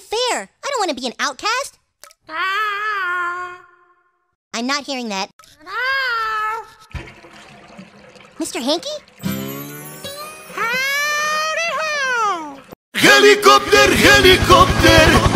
Fair. I don't want to be an outcast. I'm not hearing that. Mr. Hanky? Helicopter, helicopter!